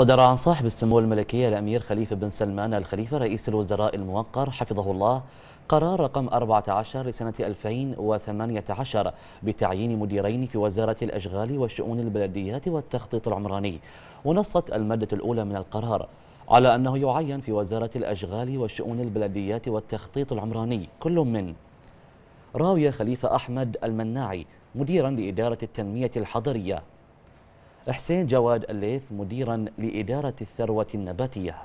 صدر عن صاحب السمو الملكية الأمير خليفة بن سلمان الخليفة رئيس الوزراء الموقر حفظه الله قرار رقم 14 لسنة 2018 بتعيين مديرين في وزارة الأشغال والشؤون البلديات والتخطيط العمراني ونصت المادة الأولى من القرار على أنه يعين في وزارة الأشغال والشؤون البلديات والتخطيط العمراني كل من راوية خليفة أحمد المناعي مديرا لإدارة التنمية الحضرية حسين جواد الليث مديرا لإدارة الثروة النباتية